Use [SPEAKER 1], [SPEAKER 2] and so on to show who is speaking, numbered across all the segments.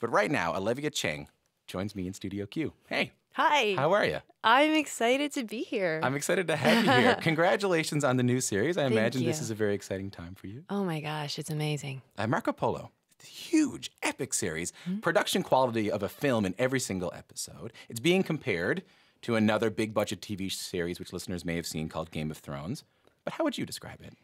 [SPEAKER 1] But right now, Olivia Cheng joins me in Studio Q.
[SPEAKER 2] Hey. Hi. How are you? I'm excited to be here. I'm
[SPEAKER 1] excited to have you here. Congratulations on the new series. I Thank imagine you. this is a very exciting time for you.
[SPEAKER 2] Oh my gosh, it's amazing.
[SPEAKER 1] I'm uh, Marco Polo. Huge, epic series, mm-hmm. production quality of a film in every single episode. It's being compared to another big budget TV series, which listeners may have seen called Game of Thrones. But how would you describe it?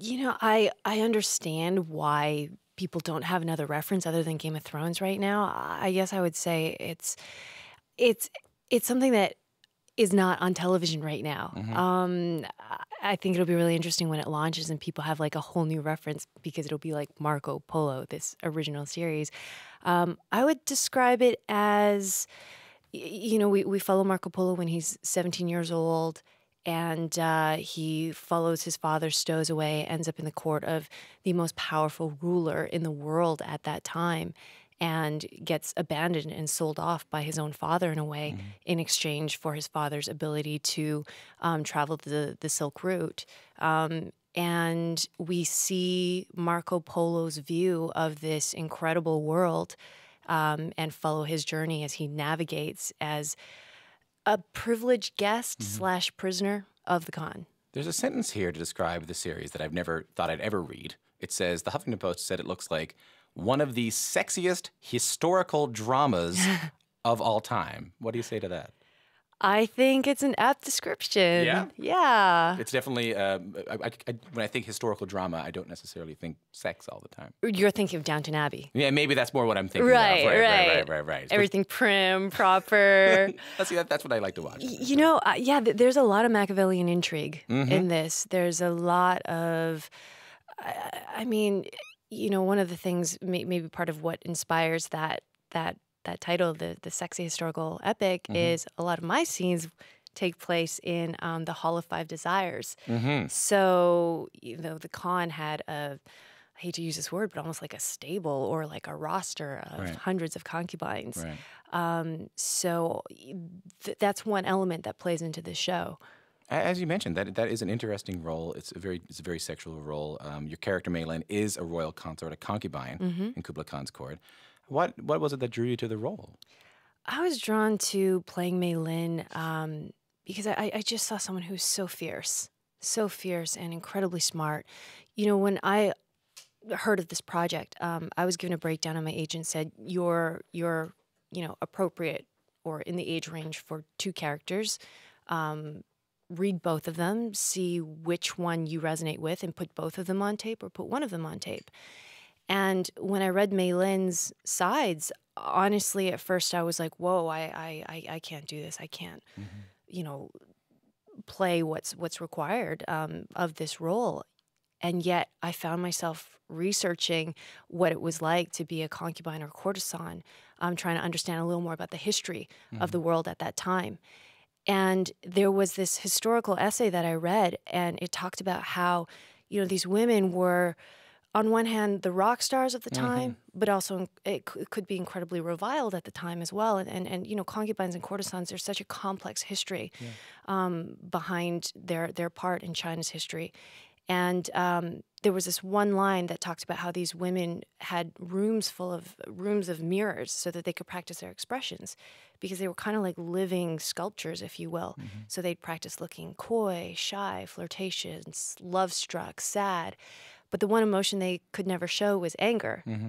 [SPEAKER 2] You know, I, I understand why people don't have another reference other than Game of Thrones right now, I guess I would say it's it's it's something that is not on television right now. Mm -hmm. um, I think it'll be really interesting when it launches and people have like a whole new reference because it'll be like Marco Polo, this original series. Um, I would describe it as, you know, we, we follow Marco Polo when he's 17 years old and uh, he follows his father, stows away, ends up in the court of the most powerful ruler in the world at that time, and gets abandoned and sold off by his own father in a way, mm -hmm. in exchange for his father's ability to um, travel the the Silk Route. Um, and we see Marco Polo's view of this incredible world, um, and follow his journey as he navigates as a privileged guest mm-hmm. slash prisoner of the con.
[SPEAKER 1] There's a sentence here to describe the series that I've never thought I'd ever read. It says the Huffington Post said it looks like one of the sexiest historical dramas of all time. What do you say to that?
[SPEAKER 2] I think it's an apt description. Yeah. Yeah.
[SPEAKER 1] It's definitely, uh, I, I, I, when I think historical drama, I don't necessarily think sex all the time.
[SPEAKER 2] You're thinking of Downton Abbey.
[SPEAKER 1] Yeah, maybe that's more what I'm thinking right, right, right, right, right, right, Everything
[SPEAKER 2] prim, proper.
[SPEAKER 1] that's, that's what I like to watch. You
[SPEAKER 2] know, uh, yeah, there's a lot of Machiavellian intrigue mm -hmm. in this. There's a lot of, I, I mean, you know, one of the things, maybe part of what inspires that that that title, the the sexy historical epic, mm-hmm. is a lot of my scenes take place in um, the Hall of Five Desires. Mm-hmm. So you know, the Khan had a I hate to use this word, but almost like a stable or like a roster of right. hundreds of concubines. Right. Um, so th- that's one element that plays into the show.
[SPEAKER 1] As you mentioned, that that is an interesting role. It's a very it's a very sexual role. Um, your character Maylin is a royal consort, a concubine mm-hmm. in Kublai Khan's court. What what was it that drew you to the role?
[SPEAKER 2] I was drawn to playing May Lin um, because I, I just saw someone who's so fierce, so fierce and incredibly smart. You know, when I heard of this project, um, I was given a breakdown, and my agent said, "You're you're you know appropriate or in the age range for two characters." Um, read both of them, see which one you resonate with, and put both of them on tape or put one of them on tape. And when I read Lin's sides, honestly, at first I was like, "Whoa, I I I, can't do this. I can't, mm -hmm. you know, play what's what's required um, of this role." And yet, I found myself researching what it was like to be a concubine or courtesan. I'm um, trying to understand a little more about the history mm -hmm. of the mm-hmm. world at that time. And there was this historical essay that I read, and it talked about how, you know, these women were on one hand the rock stars of the mm-hmm. time, mm-hmm. but also it, c- it, could be incredibly reviled at the time as well. And and, and you know, concubines and courtesans. There's such a complex history yeah. um, behind their their part in China's history. And um, there was this one line that talked about how these women had rooms full of rooms of mirrors so that they could practice their expressions because they were kind of like living sculptures, if you will. Mm-hmm. So they'd practice looking coy, shy, flirtatious, love struck, sad but the one emotion they could never show was anger. Mm-hmm.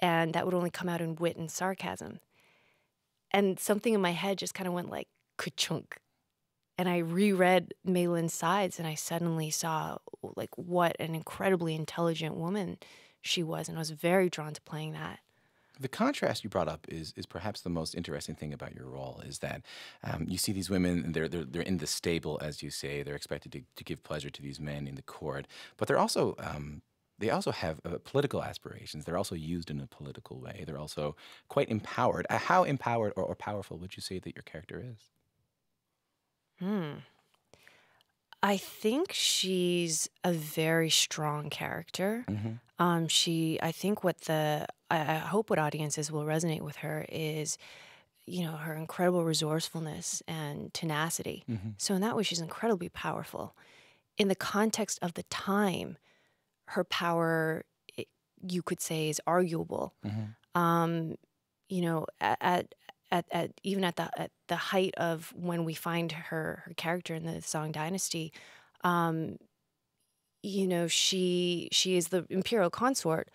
[SPEAKER 2] And that would only come out in wit and sarcasm. And something in my head just kind of went like, ka-chunk. And I reread Maylin's sides and I suddenly saw like what an incredibly intelligent woman she was. And I was very drawn to playing that.
[SPEAKER 1] The contrast you brought up is is perhaps the most interesting thing about your role is that um, you see these women they're, they're they're in the stable as you say they're expected to, to give pleasure to these men in the court but they're also um, they also have uh, political aspirations. They're also used in a political way. They're also quite empowered. Uh, how empowered or, or, powerful would you say that your character is?
[SPEAKER 2] Hmm. I think she's a very strong character. Mm-hmm. Um, she, I think, what the I, I hope what audiences will resonate with her is, you know, her incredible resourcefulness and tenacity. Mm-hmm. So in that way, she's incredibly powerful. In the context of the time, her power, it, you could say, is arguable. Mm-hmm. Um, you know, at, at at, at even at the at the height of when we find her her character in the Song Dynasty, um, you know she she is the imperial consort,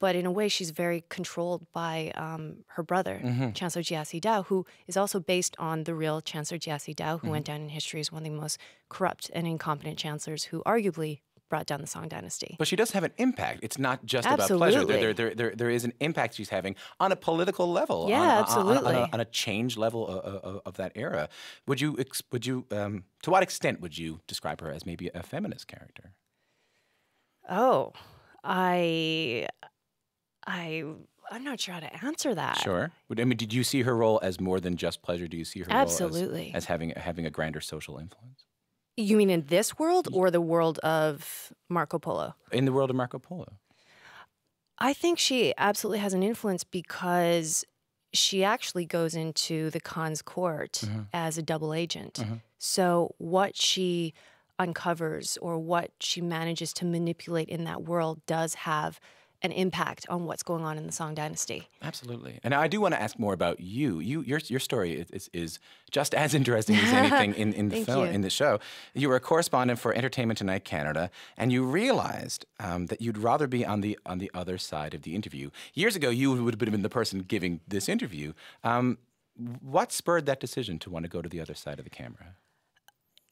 [SPEAKER 2] but in a way she's very controlled by um, her brother mm -hmm. Chancellor Jiazhi Dao, who is also based on the real Chancellor Jiazhi Dao, who mm -hmm. went mm-hmm. down in history as one of the most corrupt and incompetent chancellors, who arguably brought down the Song Dynasty. But
[SPEAKER 1] she does have an impact. It's not just absolutely. about pleasure. There, there, there, there is an impact she's having on a political level. Yeah, on, absolutely. On, on, on, a, on, a, change level of, uh, of, uh, uh, of, that era. Would you, would you, um, to what extent would you describe her as maybe a feminist character?
[SPEAKER 2] Oh, I, I, I'm not sure how to answer that.
[SPEAKER 1] Sure. I mean, did you see her role as more than just pleasure? Do you see her absolutely as, as having having a grander social influence?
[SPEAKER 2] You mean in this world or the world of Marco Polo?
[SPEAKER 1] In the world of Marco Polo.
[SPEAKER 2] I think she absolutely has an influence because she actually goes into the Khan's court mm -hmm. as a double agent. Mm -hmm. So what she uncovers or what she manages to manipulate in that world does have an impact on what's going on in the Song Dynasty. Absolutely,
[SPEAKER 1] and I do want to ask more about you. You, your, your story is, is just as interesting as anything in, in the film, you. in the show. You were a correspondent for Entertainment Tonight Canada, and you realized um, that you'd rather be on the on the other side of the interview. Years ago, you would have been the person giving this interview. Um, what spurred that decision to want to go to the other side of the camera?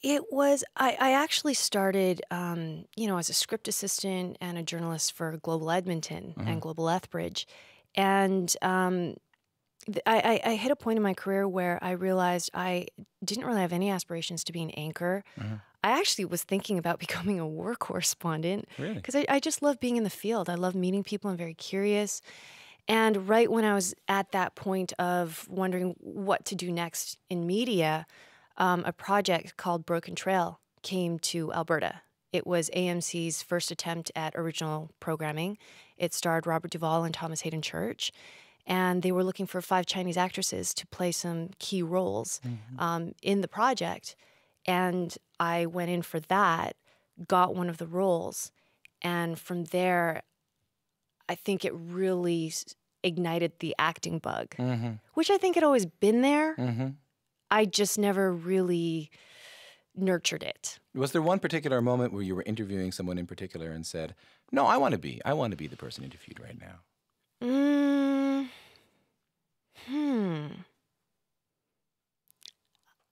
[SPEAKER 2] It was, I, I actually started, um, you know, as a script assistant and a journalist for Global Edmonton mm -hmm. and mm-hmm. Global Lethbridge. And um, I, I, I, hit a point in my career where I realized I didn't really have any aspirations to be an anchor. Mm -hmm. I actually was thinking about becoming a war correspondent because really? I, I just love being in the field. I love meeting people. I'm very curious. And right when I was at that point of wondering what to do next in media, um, a project called Broken Trail came to Alberta. It was AMC's first attempt at original programming. It starred Robert Duvall and Thomas Hayden Church. And they were looking for five Chinese actresses to play some key roles mm-hmm. um, in the project. And I went in for that, got one of the roles. And from there, I think it really ignited the acting bug, mm-hmm. which I think had always been there. Mm-hmm. I just never really nurtured it.
[SPEAKER 1] Was there one particular moment where you were interviewing someone in particular and said, "No, I want to be. I want to be the person interviewed right now."
[SPEAKER 2] Mm, hmm.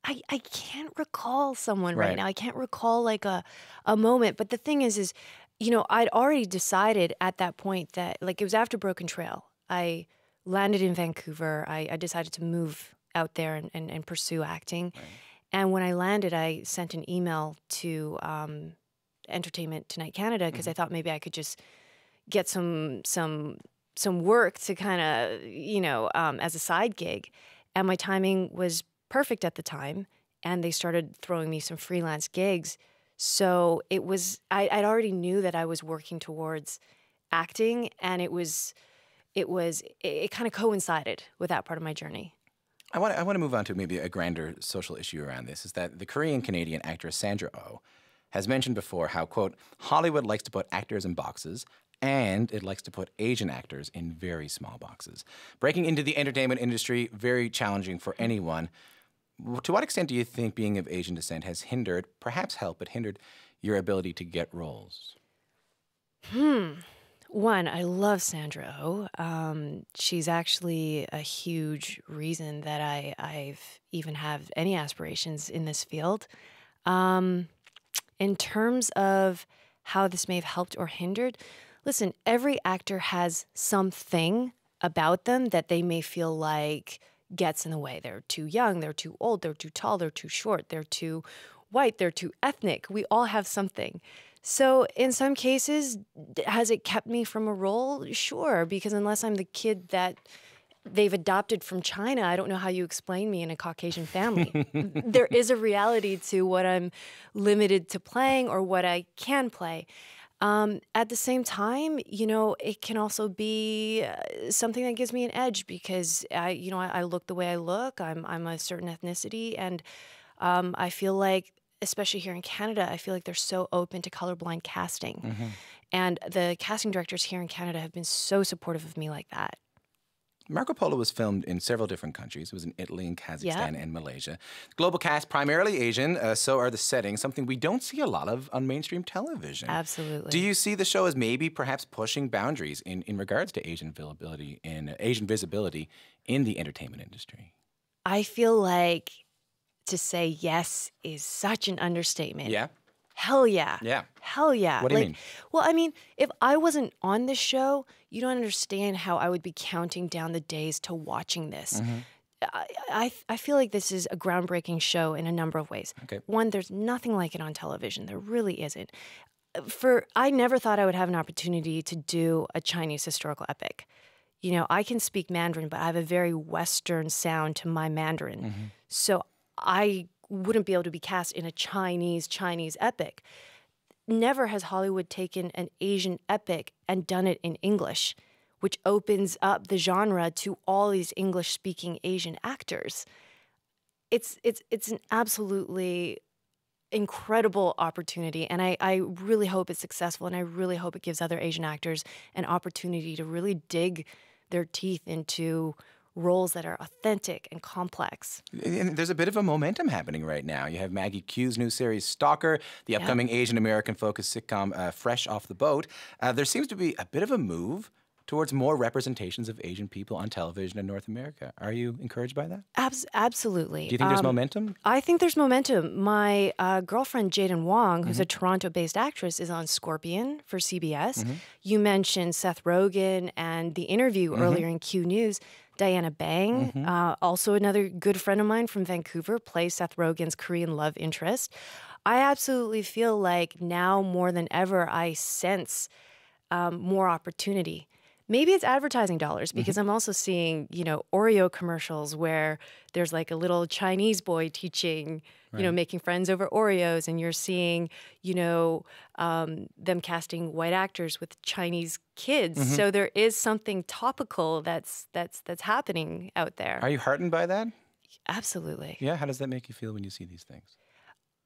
[SPEAKER 2] I, I can't recall someone right. right now. I can't recall like a a moment. But the thing is, is you know, I'd already decided at that point that like it was after Broken Trail. I landed in Vancouver. I, I decided to move out there and, and, and pursue acting. Right. And when I landed, I sent an email to um, Entertainment Tonight Canada because mm -hmm. I mm-hmm. thought maybe I could just get some some some work to kind of you know um, as a side gig and my timing was perfect at the time and they started throwing me some freelance gigs so it was I, i'd already knew that i was working towards acting and it was it was it, it kind of coincided with that part of my journey
[SPEAKER 1] I want to, I want to move on to maybe a grander social issue around this is that the Korean Canadian actress Sandra Oh has mentioned before how quote Hollywood likes to put actors in boxes and it likes to put Asian actors in very small boxes. Breaking into the entertainment industry very challenging for hmm. anyone. To what extent do you think being of Asian descent has hindered, perhaps helped, but hindered your ability to get roles?
[SPEAKER 2] Hmm one, I love Sandra Oh. Um, she's actually a huge reason that I I've even have any aspirations in this field. Um, in terms of how this may have helped or hindered, listen, every actor has something about them that they may feel like gets in the way. They're too young, they're too old, they're too tall, they're too short, they're too white, they're too ethnic. We all have something. So, in some cases, has it kept me from a role? Sure, because unless I'm the kid that they've adopted from China, I don't know how you explain me in a Caucasian family. there is a reality to what I'm limited to playing or what I can play. Um, at the same time, you know, it can also be uh, something that gives me an edge because I, you know, I, I, look the way I look. I'm I'm a certain ethnicity, and um, I feel like especially here in Canada, I feel like they're so open to colorblind casting. Mm -hmm. And the casting directors here in Canada have been so supportive of me like that.
[SPEAKER 1] Marco Polo was filmed in several different countries. It was in Italy and Kazakhstan yeah. and Malaysia. Global cast, primarily Asian, uh, so are the settings, something we don't see a lot of on mainstream television.
[SPEAKER 2] Absolutely. Do
[SPEAKER 1] you see the show as maybe perhaps pushing boundaries in, in regards to Asian visibility in uh, Asian visibility in the entertainment industry?
[SPEAKER 2] I feel like to say yes is such an understatement. Yeah. Hell yeah. Yeah. Hell yeah. What do you mean? Well, I mean, if I wasn't on this show, you don't understand how I would be counting down the days to watching this. Mm -hmm. I, I feel like this is a groundbreaking show in a number of ways. Okay. One, there's nothing like it on television. There really isn't. For I never thought I would have an opportunity to do a Chinese historical epic. You know, I can speak Mandarin, but I have a very Western sound to my Mandarin. Mm -hmm. So I wouldn't be able to be cast in a Chinese Chinese epic. Never has Hollywood taken an Asian epic and done it in English, which opens up the genre to all these English speaking Asian actors. It's it's it's an absolutely incredible opportunity and I, I really hope it's successful and I really hope it gives other Asian actors an opportunity to really dig their teeth into roles that are authentic and complex.
[SPEAKER 1] And there's a bit of a momentum happening right now. You have Maggie Q's new series Stalker, the upcoming yeah. Asian American focused sitcom uh, Fresh Off the Boat. Uh, there seems to be a bit of a move towards more representations of Asian people on television in North America. Are you encouraged by that?
[SPEAKER 2] Abs absolutely. Do you think um, there's momentum? I think there's momentum. My uh, girlfriend, Jaden Wong, who's mm -hmm. a mm-hmm. Toronto based actress, is on Scorpion for CBS. Mm -hmm. You mentioned Seth Rogen and the interview mm -hmm. earlier in Q News. Diana Bang, mm-hmm. uh, also another good friend of mine from Vancouver, plays Seth Rogen's Korean love interest. I absolutely feel like now more than ever, I sense um, more opportunity maybe it's advertising dollars mm-hmm. because mm-hmm. I'm also seeing, you know, Oreo commercials where there's like a little Chinese boy teaching, right. you know, making friends over Oreos, and you're seeing, you know, um, them casting white actors with Chinese kids. Mm-hmm. So there is something topical that's that's that's happening out there. Are you heartened by that? Absolutely.
[SPEAKER 1] Yeah. How does that make you feel when you see these things?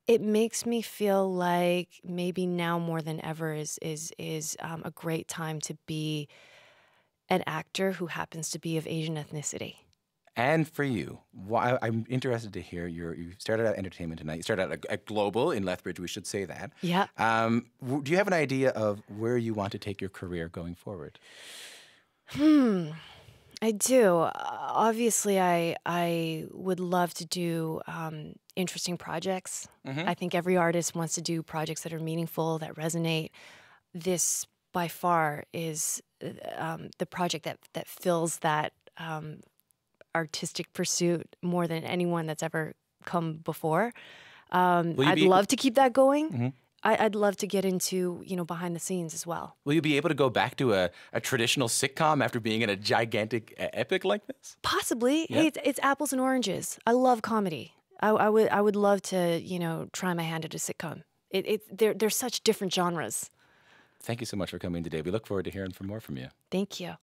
[SPEAKER 2] it makes me feel like maybe now more than ever is is is um, a great time to be an actor who happens to be of Asian ethnicity.
[SPEAKER 1] And for you, I, am interested to hear your. You started out entertainment tonight. You started out at, at Global in Lethbridge. We should say that. Yeah. Um, do you have an idea of where you want to take your career going forward?
[SPEAKER 2] Hmm. I do. Uh, obviously, I I would love to do um, interesting projects. Mm -hmm. I think every artist wants to do projects that are meaningful that resonate. This by far is uh, um, the project that that fills that um, artistic pursuit more than anyone that's ever come before. Um, I'd be... love to keep that going. Mm -hmm. I, would love to get into you know behind the scenes as well.
[SPEAKER 1] Will you be able to go back to a, a traditional sitcom after being in a gigantic epic like this?
[SPEAKER 2] Possibly. Yeah. Hey, it's, it's, apples and oranges. I love comedy. I, I, would I would love to you know try my hand at a sitcom. It, it they're they're such different genres. Thank you so much for coming today. We look forward to hearing from more from you. Thank you.